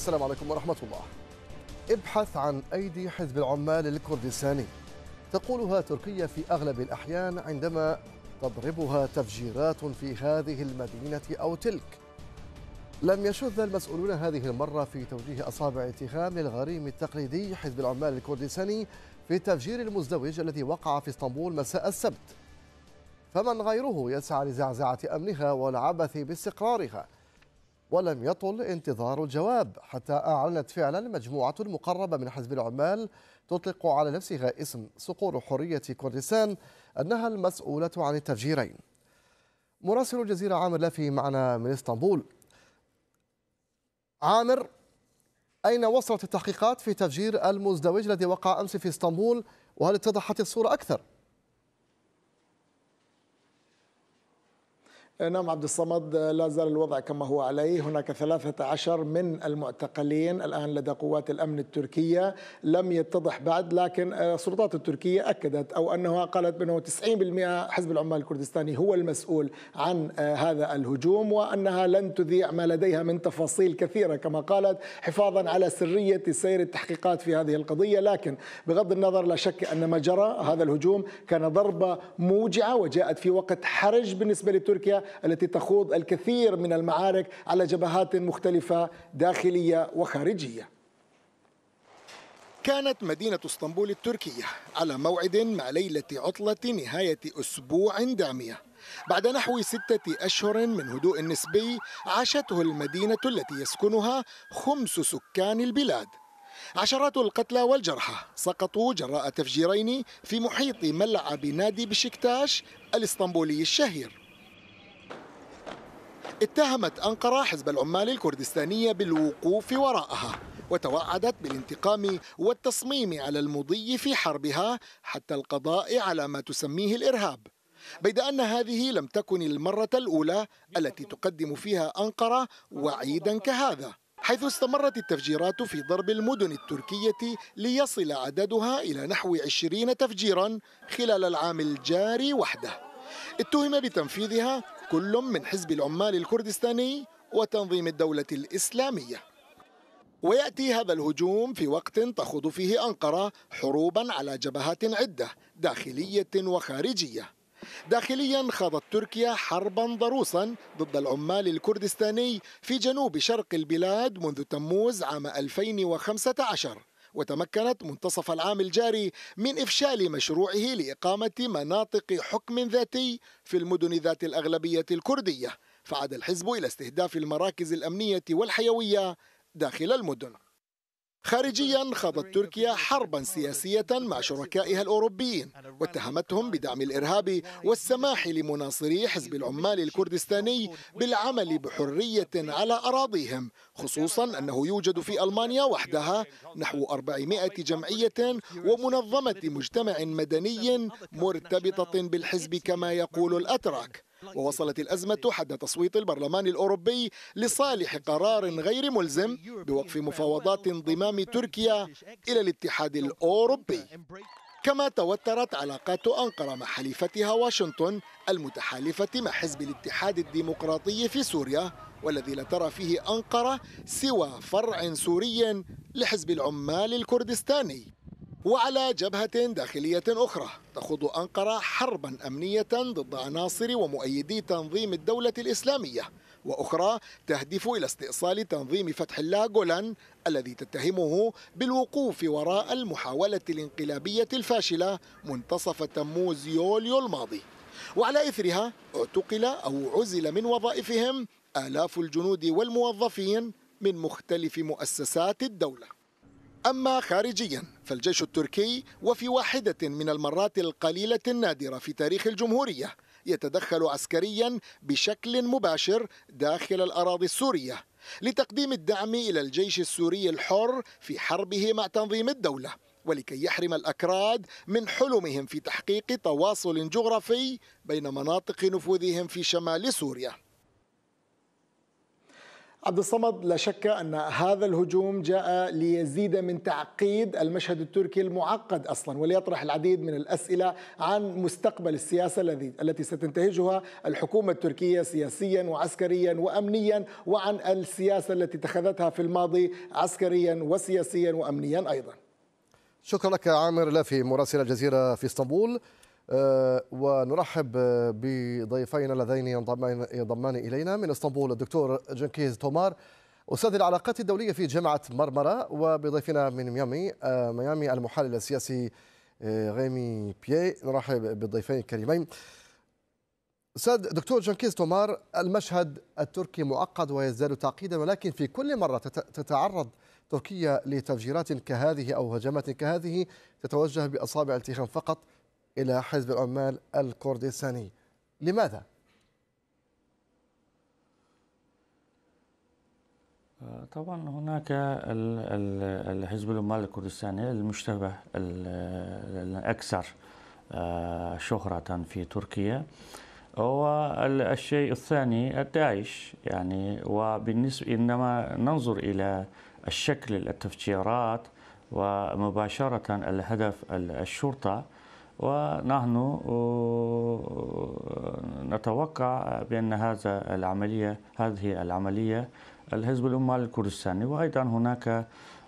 السلام عليكم ورحمة الله ابحث عن أيدي حزب العمال الكردستاني تقولها تركيا في أغلب الأحيان عندما تضربها تفجيرات في هذه المدينة أو تلك لم يشذ المسؤولون هذه المرة في توجيه أصابع اتهام الغريم التقليدي حزب العمال الكردستاني في التفجير المزدوج الذي وقع في اسطنبول مساء السبت فمن غيره يسعى لزعزعة أمنها والعبث باستقرارها ولم يطل انتظار الجواب حتى أعلنت فعلا مجموعة مقربة من حزب العمال تطلق على نفسها اسم صقور حرية كردستان أنها المسؤولة عن التفجيرين مراسل الجزيرة عامر لافي معنا من اسطنبول عامر أين وصلت التحقيقات في تفجير المزدوج الذي وقع أمس في اسطنبول وهل اتضحت الصورة أكثر؟ آه، نعم عبد الصمد آه، لا زال الوضع كما هو عليه هناك 13 من المعتقلين الآن لدى قوات الأمن التركية لم يتضح بعد لكن آه، السلطات التركية أكدت أو أنها قالت بأنه 90% حزب العمال الكردستاني هو المسؤول عن هذا الهجوم وأنها لن تذيع ما لديها من تفاصيل كثيرة كما قالت حفاظا على سرية سير التحقيقات في هذه القضية لكن بغض النظر لا شك أن ما جرى هذا الهجوم كان ضربة موجعة وجاءت في وقت حرج بالنسبة لتركيا التي تخوض الكثير من المعارك على جبهات مختلفة داخلية وخارجية كانت مدينة اسطنبول التركية على موعد مع ليلة عطلة نهاية أسبوع دامية بعد نحو ستة أشهر من هدوء نسبي عاشته المدينة التي يسكنها خمس سكان البلاد عشرات القتلى والجرحى سقطوا جراء تفجيرين في محيط ملعب نادي بشكتاش الاسطنبولي الشهير اتهمت أنقرة حزب العمال الكردستانية بالوقوف وراءها وتوعدت بالانتقام والتصميم على المضي في حربها حتى القضاء على ما تسميه الإرهاب بيد أن هذه لم تكن المرة الأولى التي تقدم فيها أنقرة وعيدا كهذا حيث استمرت التفجيرات في ضرب المدن التركية ليصل عددها إلى نحو 20 تفجيرا خلال العام الجاري وحده اتهم بتنفيذها كل من حزب العمال الكردستاني وتنظيم الدولة الإسلامية ويأتي هذا الهجوم في وقت تخوض فيه أنقرة حروبا على جبهات عدة داخلية وخارجية داخليا خاضت تركيا حربا ضروسا ضد العمال الكردستاني في جنوب شرق البلاد منذ تموز عام 2015 وتمكنت منتصف العام الجاري من إفشال مشروعه لإقامة مناطق حكم ذاتي في المدن ذات الأغلبية الكردية فعاد الحزب إلى استهداف المراكز الأمنية والحيوية داخل المدن خارجيا خاضت تركيا حربا سياسية مع شركائها الأوروبيين واتهمتهم بدعم الإرهاب والسماح لمناصري حزب العمال الكردستاني بالعمل بحرية على أراضيهم خصوصا أنه يوجد في ألمانيا وحدها نحو 400 جمعية ومنظمة مجتمع مدني مرتبطة بالحزب كما يقول الأتراك ووصلت الأزمة حد تصويت البرلمان الأوروبي لصالح قرار غير ملزم بوقف مفاوضات انضمام تركيا إلى الاتحاد الأوروبي كما توترت علاقات أنقرة مع حليفتها واشنطن المتحالفة مع حزب الاتحاد الديمقراطي في سوريا والذي لا ترى فيه أنقرة سوى فرع سوري لحزب العمال الكردستاني وعلى جبهة داخلية أخرى تخوض أنقرة حربا أمنية ضد عناصر ومؤيدي تنظيم الدولة الإسلامية وأخرى تهدف إلى استئصال تنظيم فتح الله جولان الذي تتهمه بالوقوف وراء المحاولة الانقلابية الفاشلة منتصف تموز يوليو الماضي وعلى إثرها اعتقل أو عزل من وظائفهم آلاف الجنود والموظفين من مختلف مؤسسات الدولة أما خارجيا فالجيش التركي وفي واحدة من المرات القليلة النادرة في تاريخ الجمهورية يتدخل عسكريا بشكل مباشر داخل الأراضي السورية لتقديم الدعم إلى الجيش السوري الحر في حربه مع تنظيم الدولة ولكي يحرم الأكراد من حلمهم في تحقيق تواصل جغرافي بين مناطق نفوذهم في شمال سوريا عبد الصمد لا شك ان هذا الهجوم جاء ليزيد من تعقيد المشهد التركي المعقد اصلا وليطرح العديد من الاسئله عن مستقبل السياسه الذي التي ستنتهجها الحكومه التركيه سياسيا وعسكريا وامنيا وعن السياسه التي اتخذتها في الماضي عسكريا وسياسيا وامنيا ايضا. شكرا لك عامر لافي مراسل الجزيره في اسطنبول. آه، ونرحب بضيفينا اللذين ينضمان الينا من اسطنبول الدكتور جنكيز تومار استاذ العلاقات الدوليه في جامعه مرمره وبضيفنا من ميامي آه، ميامي المحلل السياسي غيمي آه، بيي نرحب بالضيفين الكريمين استاذ دكتور جنكيز تومار المشهد التركي معقد ويزداد تعقيدا ولكن في كل مره تتعرض تركيا لتفجيرات كهذه او هجمات كهذه تتوجه باصابع التهام فقط إلى حزب العمال الكردستاني لماذا؟ آه، طبعا هناك الحزب العمال الكردستاني المشتبه الأكثر آه، شهرة في تركيا والشيء الثاني الداعش يعني وبالنسبة إنما ننظر إلى الشكل التفجيرات ومباشرة الهدف الشرطة ونحن آه، نتوقع بأن هذا العملية هذه العملية الحزب الأمال الكردستاني وأيضا هناك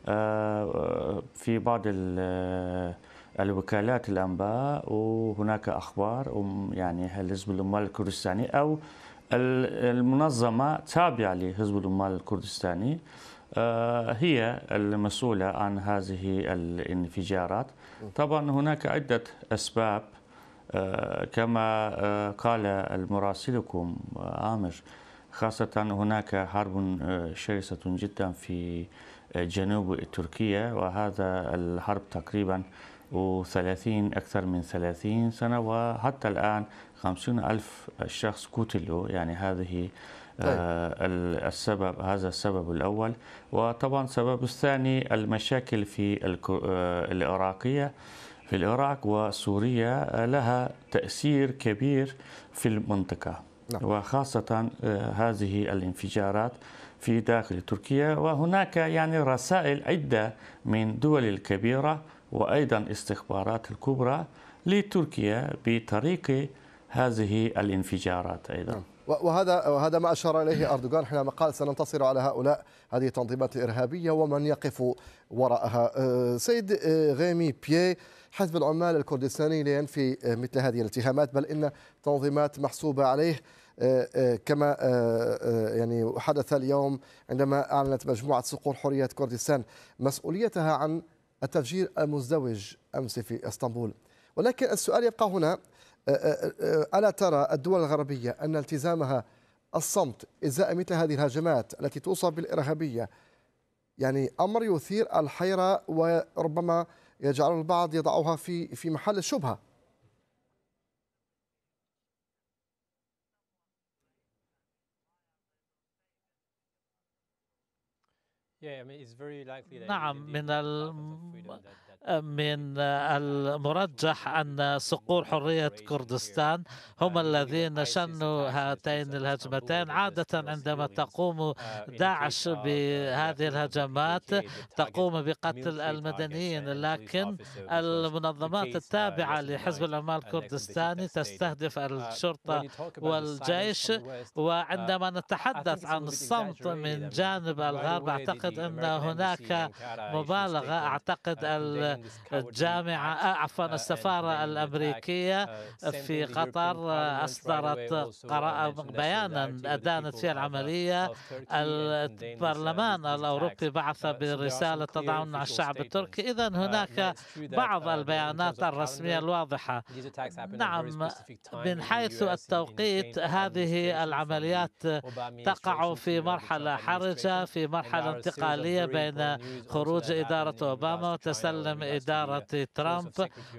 آه، في بعض آه، الوكالات الأنباء وهناك أخبار يعني الحزب الأمال الكردستاني أو المنظمة تابعة لحزب الأمال الكردستاني آه، هي المسؤولة عن هذه الانفجارات طبعا هناك عدة أسباب آه، كما آه، قال المراسلكم عامر خاصة هناك حرب شرسة جدا في جنوب تركيا وهذا الحرب تقريبا وثلاثين أكثر من ثلاثين سنة وحتى الآن خمسون ألف شخص قتلوا يعني هذه طيب. آه، السبب هذا السبب الأول وطبعا السبب الثاني المشاكل في آه، العراقية في العراق وسوريا لها تأثير كبير في المنطقة نعم. وخاصة آه، هذه الانفجارات في داخل تركيا وهناك يعني رسائل عدة من دول الكبيرة وأيضا استخبارات الكبرى لتركيا بطريق هذه الانفجارات أيضا نعم. وهذا وهذا ما اشار اليه اردوغان حينما قال سننتصر على هؤلاء هذه التنظيمات الارهابيه ومن يقف وراءها. أه، سيد أه، غيمي بيه حزب العمال الكردستاني لا ينفي أه، مثل هذه الاتهامات بل ان تنظيمات محسوبه عليه كما يعني حدث اليوم عندما اعلنت مجموعه صقور حريه كردستان مسؤوليتها عن التفجير المزدوج امس في اسطنبول. ولكن السؤال يبقى هنا ألا ترى الدول الغربية أن التزامها الصمت إزاء مثل هذه الهجمات التي توصف بالإرهابية يعني أمر يثير الحيرة وربما يجعل البعض يضعها في في محل الشبهة نعم من من المرجح أن صقور حرية كردستان هم الذين شنوا هاتين الهجمتين عادة عندما تقوم داعش بهذه الهجمات تقوم بقتل المدنيين لكن المنظمات التابعة لحزب العمال الكردستاني تستهدف الشرطة والجيش وعندما نتحدث عن الصمت من جانب الغرب أعتقد أن هناك مبالغة أعتقد الجامعة آه، عفوا uh, السفارة الأمريكية uh, في قطر آه، أصدرت uh, بيانا أدانت فيه العملية البرلمان الأوروبي بعث برسالة تضامن على الشعب التركي إذا هناك بعض البيانات الرسمية الواضحة نعم من حيث التوقيت هذه العمليات تقع في مرحلة حرجة في مرحلة انتقالية بين خروج إدارة أوباما وتسلم إدارة ترامب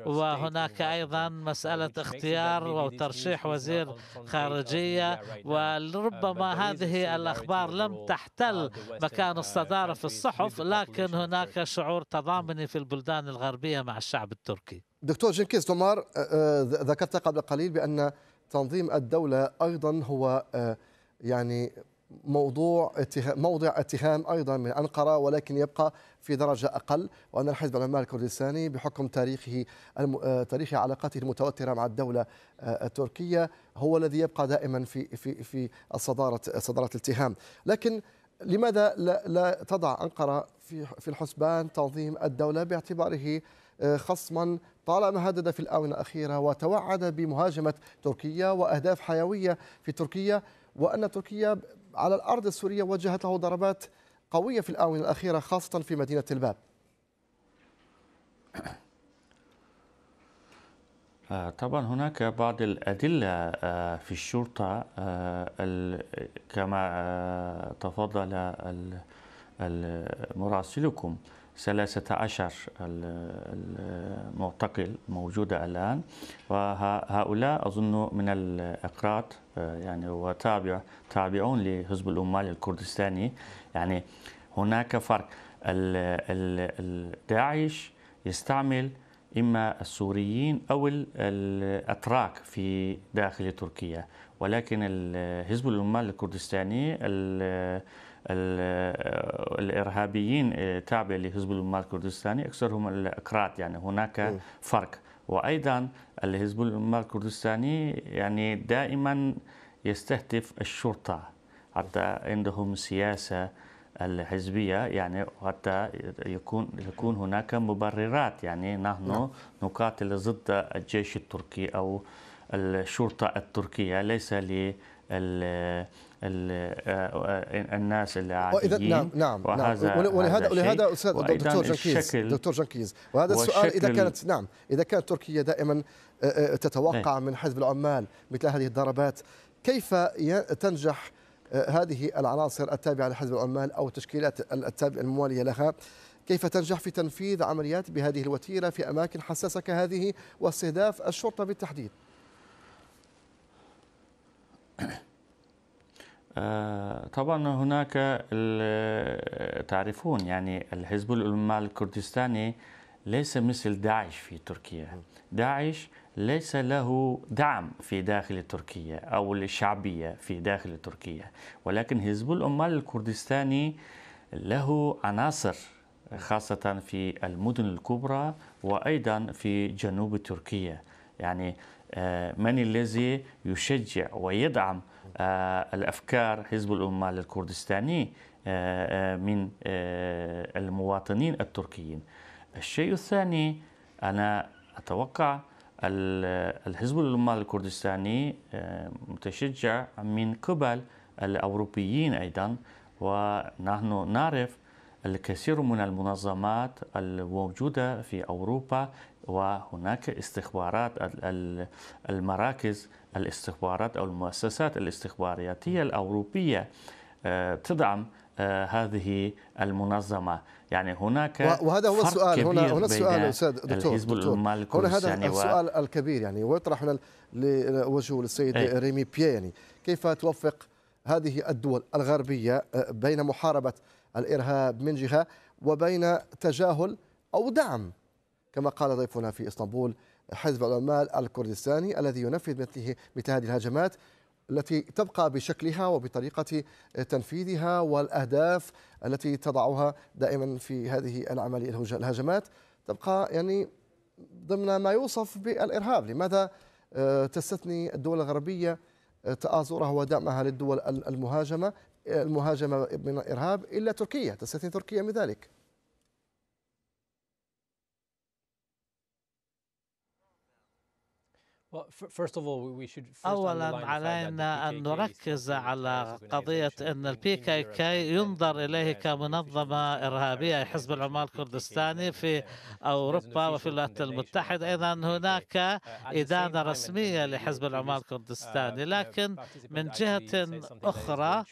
وهناك أيضا مسألة اختيار وترشيح وزير خارجية وربما uh, هذه الأخبار لم تحتل uh, مكان الصدارة في الصحف لكن هناك شعور تضامني في البلدان الغربية مع الشعب التركي دكتور جنكيز تومار آه، آه، ذكرت قبل قليل بأن تنظيم الدولة أيضا هو آه، يعني موضوع اتهام موضع اتهام ايضا من انقره ولكن يبقى في درجه اقل وان الحزب العمال الكردستاني بحكم تاريخه الم... آه، تاريخ علاقاته المتوتره مع الدوله آه، التركيه هو الذي يبقى دائما في في في الصداره صداره الاتهام لكن لماذا لا, لا تضع انقره في في الحسبان تنظيم الدوله باعتباره آه، خصما طالما هدد في الاونه الاخيره وتوعد بمهاجمه تركيا واهداف حيويه في تركيا وان تركيا على الأرض السورية وجهت له ضربات قوية في الآونة الأخيرة خاصة في مدينة الباب آه، طبعا هناك بعض الأدلة آه، في الشرطة آه، كما تفضل مراسلكم 13 المعتقل موجودة الآن وهؤلاء أظن من الأقراط آه، يعني وتابع تابعون لحزب العمال الكردستاني يعني هناك فرق داعش يستعمل إما السوريين أو الأتراك في داخل تركيا ولكن حزب العمال الكردستاني الارهابيين تابع آه، لحزب الامه الكردستاني اكثرهم الاكراد يعني هناك فرق وايضا الحزب الامه الكردستاني يعني دائما يستهدف الشرطه حتى عندهم سياسه الحزبية يعني حتى يكون يكون هناك مبررات يعني نحن نعم. نقاتل ضد الجيش التركي أو الشرطة التركية ليس لي ال آه، آه، الناس العاديين نعم نعم, نعم. وهذا نعم ولهذا ولهذا استاذ دكتور جنكيز دكتور جنكيز وهذا السؤال اذا كانت نعم اذا كانت تركيا دائما آه، تتوقع إيه. من حزب العمال مثل هذه الضربات كيف تنجح هذه العناصر التابعه لحزب العمال او التشكيلات التابعه المواليه لها كيف تنجح في تنفيذ عمليات بهذه الوتيره في اماكن حساسه كهذه واستهداف الشرطه بالتحديد؟ آه، طبعا هناك تعرفون يعني الحزب العمال الكردستاني ليس مثل داعش في تركيا داعش ليس له دعم في داخل تركيا أو الشعبية في داخل تركيا ولكن حزب العمال الكردستاني له عناصر خاصة في المدن الكبرى وأيضا في جنوب تركيا يعني آه، من الذي يشجع ويدعم آه، الأفكار حزب الأمة الكردستاني آه، من المواطنين التركيين الشيء الثاني أنا أتوقع الحزب الأمة الكردستاني متشجع من قبل الأوروبيين أيضا ونحن نعرف الكثير من المنظمات الموجودة في أوروبا وهناك استخبارات المراكز الاستخبارات أو المؤسسات الاستخباراتية الأوروبية آه، تدعم آه، هذه المنظمة يعني هناك وهذا هو السؤال هنا هنا السؤال استاذ دكتور هنا هذا يعني السؤال و... الكبير يعني ويطرح هنا وجهه للسيد إيه. ريمي بيه يعني كيف توفق هذه الدول الغربية آه، بين محاربة الإرهاب من جهة وبين تجاهل أو دعم كما قال ضيفنا في اسطنبول حزب العمال الكردستاني الذي ينفذ مثله مثل هذه الهجمات التي تبقى بشكلها وبطريقة تنفيذها والأهداف التي تضعها دائما في هذه العملية الهجمات تبقى يعني ضمن ما يوصف بالإرهاب لماذا آه، تستثني الدول الغربية آه، تآزرها ودعمها للدول المهاجمة آه، المهاجمة من الإرهاب إلا تركيا تستثني تركيا من ذلك اولا علينا ان نركز على قضيه ان البي كي كي ينظر اليه كمنظمه ارهابيه حزب العمال الكردستاني في اوروبا وفي الولايات المتحده اذا هناك ادانه رسميه لحزب العمال الكردستاني لكن من جهه اخرى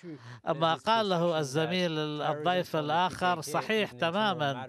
ما قاله الزميل الضيف الاخر صحيح تماما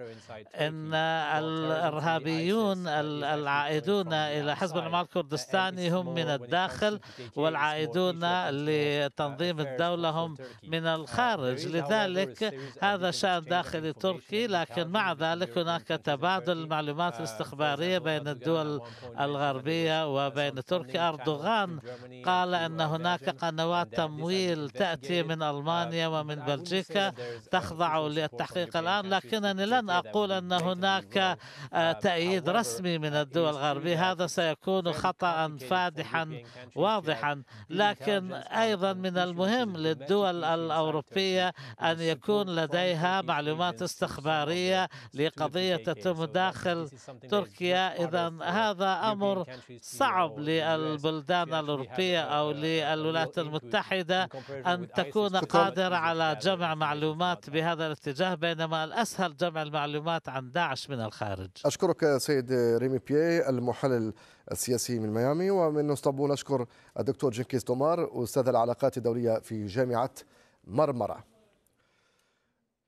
ان الارهابيون العائدون الى حزب العمال الكردستاني السيستاني هم من الداخل والعائدون لتنظيم الدولة هم من الخارج لذلك هذا شأن داخلي تركي لكن مع ذلك هناك تبادل المعلومات uh, الاستخبارية بين الدول الغربية وبين تركيا أردوغان قال أن هناك قنوات تمويل تأتي من uh, ألمانيا ومن بلجيكا تخضع للتحقيق الآن لكنني لن أقول أن هناك آه، تأييد رسمي من uh, الدول الغربية هذا سيكون خطأ فادحا واضحا لكن أيضا من المهم للدول الأوروبية أن يكون لديها معلومات استخبارية لقضية تتم داخل تركيا إذا uh, هذا أمر صعب للبلدان الأوروبية أو uh, للولايات المتحدة أن تكون قادرة على جمع معلومات بهذا الاتجاه بينما الأسهل جمع المعلومات عن داعش من الخارج أشكرك سيد ريمي بيه المحلل السياسي من ميامي ومن اسطنبول أشكر الدكتور جنكيز تومار أستاذ العلاقات الدولية في جامعة مرمرة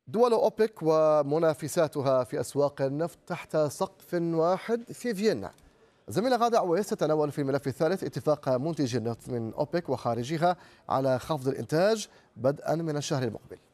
دول أوبك ومنافساتها في أسواق النفط تحت سقف واحد في فيينا زميلة غادة عويس تتناول في الملف الثالث اتفاق منتجي النفط من أوبك وخارجها على خفض الإنتاج بدءا من الشهر المقبل